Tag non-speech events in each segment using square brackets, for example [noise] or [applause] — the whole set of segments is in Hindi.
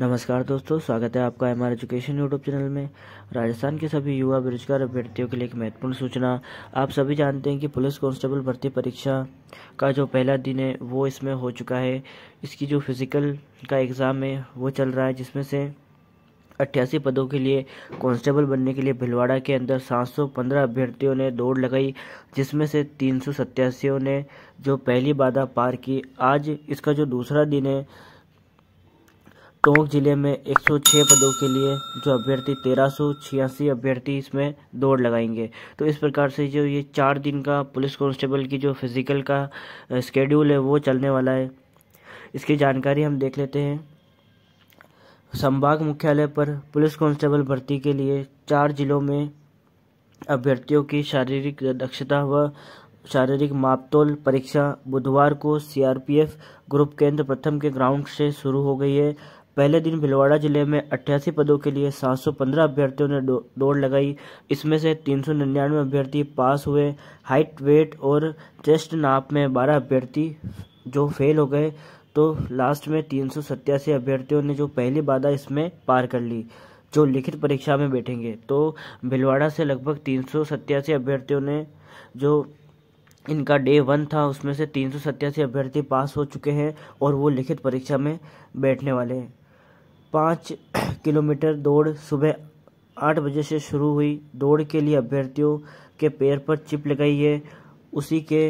नमस्कार दोस्तों स्वागत है आपका एम एजुकेशन यूट्यूब चैनल में राजस्थान के सभी युवा बेरोजगार अभ्यर्थियों के लिए एक महत्वपूर्ण सूचना आप सभी जानते हैं कि पुलिस कांस्टेबल भर्ती परीक्षा का जो पहला दिन है वो इसमें हो चुका है इसकी जो फिज़िकल का एग्ज़ाम है वो चल रहा है जिसमें से अट्ठासी पदों के लिए कांस्टेबल बनने के लिए भिलवाड़ा के अंदर सात अभ्यर्थियों ने दौड़ लगाई जिसमें से तीन ने जो पहली बाधा पार की आज इसका जो दूसरा दिन है टोंक जिले में 106 पदों के लिए जो अभ्यर्थी तेरह अभ्यर्थी इसमें दौड़ लगाएंगे तो इस प्रकार से जो ये चार दिन का पुलिस कांस्टेबल की जो फिज़िकल का स्केड्यूल है वो चलने वाला है इसकी जानकारी हम देख लेते हैं संभाग मुख्यालय पर पुलिस कांस्टेबल भर्ती के लिए चार जिलों में अभ्यर्थियों की शारीरिक दक्षता व शारीरिक मापतोल परीक्षा बुधवार को सीआरपीएफ ग्रुप केंद्र प्रथम के ग्राउंड से शुरू हो गई है पहले दिन भिलवाड़ा जिले में अट्ठासी पदों के लिए 715 अभ्यर्थियों ने दौड़ लगाई इसमें से 399 अभ्यर्थी पास हुए हाइट वेट और चेस्ट नाप में 12 अभ्यर्थी जो फेल हो गए तो लास्ट में तीन अभ्यर्थियों ने जो पहली बाधा इसमें पार कर ली जो लिखित परीक्षा में बैठेंगे तो भिलवाड़ा से लगभग तीन अभ्यर्थियों ने जो इनका डे वन था उसमें से तीन अभ्यर्थी पास हो चुके हैं और वो लिखित परीक्षा में बैठने वाले हैं पाँच [clears throat] किलोमीटर दौड़ सुबह आठ बजे से शुरू हुई दौड़ के लिए अभ्यर्थियों के पैर पर चिप लगाई है उसी के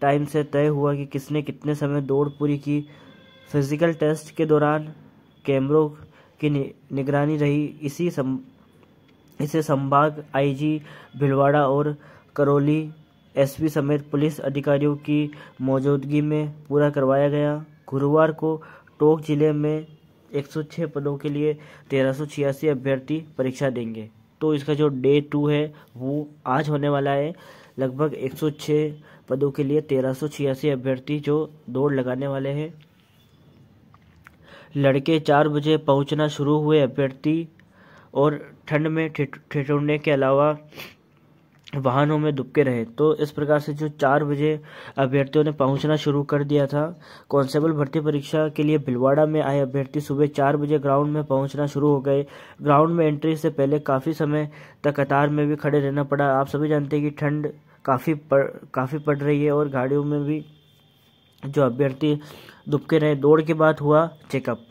टाइम से तय हुआ कि किसने कितने समय दौड़ पूरी की फिजिकल टेस्ट के दौरान कैमरों की निगरानी रही इसी सम, इसे संभाग आईजी भिलवाड़ा और करौली एसपी समेत पुलिस अधिकारियों की मौजूदगी में पूरा करवाया गया गुरुवार को टोंक जिले में 106 पदों के लिए तेरह अभ्यर्थी परीक्षा देंगे तो इसका जो डे टू है वो आज होने वाला है लगभग 106 पदों के लिए तेरह अभ्यर्थी जो दौड़ लगाने वाले हैं लड़के चार बजे पहुंचना शुरू हुए अभ्यर्थी और ठंड में ठिठुरने के अलावा वाहनों में दुबके रहे तो इस प्रकार से जो चार बजे अभ्यर्थियों ने पहुंचना शुरू कर दिया था कांस्टेबल भर्ती परीक्षा के लिए भिलवाड़ा में आए अभ्यर्थी सुबह चार बजे ग्राउंड में पहुंचना शुरू हो गए ग्राउंड में एंट्री से पहले काफ़ी समय तक कतार में भी खड़े रहना पड़ा आप सभी जानते हैं कि ठंड काफ़ी पड़ काफ़ी पड़ रही है और गाड़ियों में भी जो अभ्यर्थी दुबके रहे दौड़ के बाद हुआ चेकअप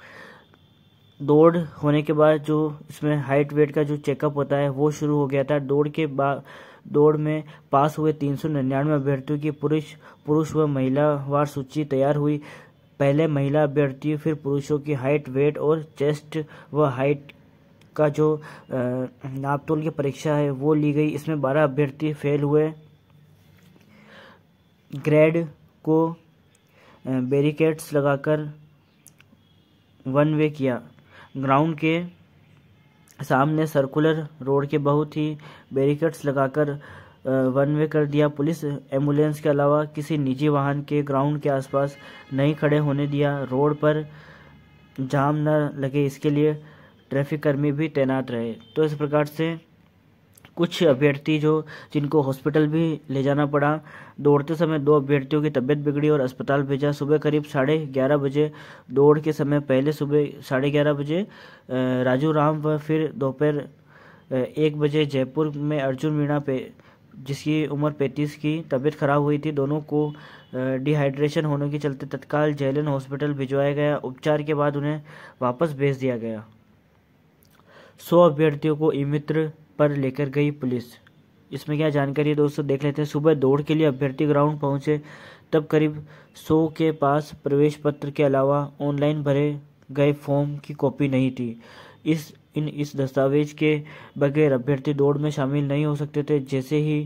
दौड़ होने के बाद जो इसमें हाइट वेट का जो चेकअप होता है वो शुरू हो गया था दौड़ के बाद दौड़ में पास हुए तीन सौ निन्यानवे अभ्यर्थियों की पुरुष पुरुष व महिलावार सूची तैयार हुई पहले महिला अभ्यर्थियों फिर पुरुषों की हाइट वेट और चेस्ट व हाइट का जो नापतोल की परीक्षा है वो ली गई इसमें बारह अभ्यर्थी फेल हुए ग्रेड को बैरिकेड्स लगाकर वन वे किया ग्राउंड के सामने सर्कुलर रोड के बहुत ही बैरिकेड्स लगाकर वन वे कर दिया पुलिस एम्बुलेंस के अलावा किसी निजी वाहन के ग्राउंड के आसपास नहीं खड़े होने दिया रोड पर जाम न लगे इसके लिए ट्रैफिक कर्मी भी तैनात रहे तो इस प्रकार से कुछ अभ्यर्थी जो जिनको हॉस्पिटल भी ले जाना पड़ा दौड़ते समय दो अभ्यर्थियों की तबीयत बिगड़ी और अस्पताल भेजा सुबह करीब साढ़े ग्यारह बजे दौड़ के समय पहले सुबह साढ़े ग्यारह बजे राजू राम व फिर दोपहर एक बजे जयपुर में अर्जुन मीणा पे जिसकी उम्र पैंतीस की तबीयत खराब हुई थी दोनों को डिहाइड्रेशन होने के चलते तत्काल जेलन हॉस्पिटल भिजवाया गया उपचार के बाद उन्हें वापस भेज दिया गया सौ अभ्यर्थियों को ई मित्र पर लेकर गई पुलिस इसमें क्या जानकारी है दोस्तों देख लेते हैं सुबह दौड़ के लिए अभ्यर्थी ग्राउंड पहुंचे तब करीब सौ के पास प्रवेश पत्र के अलावा ऑनलाइन भरे गए फॉर्म की कॉपी नहीं थी इस इन इस दस्तावेज के बगैर अभ्यर्थी दौड़ में शामिल नहीं हो सकते थे जैसे ही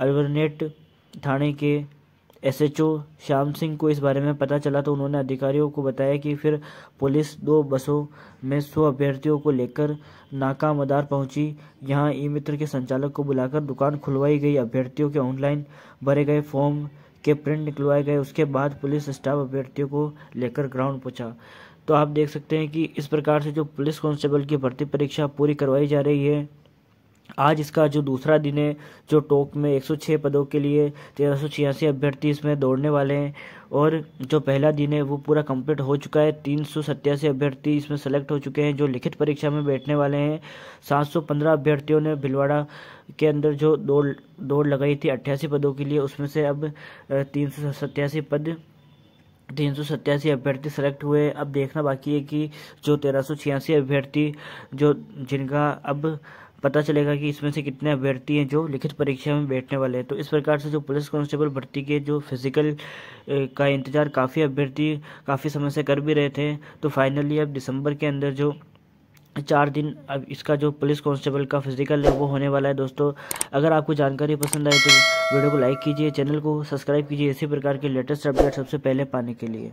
अल्बरनेट थाने के एसएचओ श्याम सिंह को इस बारे में पता चला तो उन्होंने अधिकारियों को बताया कि फिर पुलिस दो बसों में सौ अभ्यर्थियों को लेकर नाका मदार पहुंची यहां ई मित्र के संचालक को बुलाकर दुकान खुलवाई गई अभ्यर्थियों के ऑनलाइन भरे गए फॉर्म के प्रिंट निकलवाए गए उसके बाद पुलिस स्टाफ अभ्यर्थियों को लेकर ग्राउंड पहुँचा तो आप देख सकते हैं कि इस प्रकार से जो पुलिस कांस्टेबल की भर्ती परीक्षा पूरी करवाई जा रही है आज इसका जो दूसरा दिन है जो टोक में 106 पदों के लिए तेरह सौ छियासी अभ्यर्थी इसमें दौड़ने वाले हैं और जो पहला दिन है वो पूरा कंप्लीट हो चुका है तीन सौ अभ्यर्थी इसमें सेलेक्ट हो चुके हैं जो लिखित परीक्षा में बैठने वाले हैं सात सौ पंद्रह अभ्यर्थियों ने भिलवाड़ा के अंदर जो दौड़ दौड़ लगाई थी अट्ठासी पदों के लिए उसमें से अब तीन सौ पद तीन सौ सत्तासी अभ्यर्थी सेलेक्ट हुए अब देखना बाकी है कि जो तेरह सौ छियासी अभ्यर्थी जो जिनका अब पता चलेगा कि इसमें से कितने अभ्यर्थी हैं जो लिखित परीक्षा में बैठने वाले हैं तो इस प्रकार से जो पुलिस कांस्टेबल भर्ती के जो फिजिकल का इंतज़ार काफ़ी अभ्यर्थी काफ़ी समय से कर भी रहे थे तो फाइनली अब दिसंबर के अंदर जो चार दिन अब इसका जो पुलिस कांस्टेबल का फिजिकल है वो होने वाला है दोस्तों अगर आपको जानकारी पसंद आए तो वीडियो को लाइक कीजिए चैनल को सब्सक्राइब कीजिए इसी प्रकार के लेटेस्ट अपडेट सबसे पहले पाने के लिए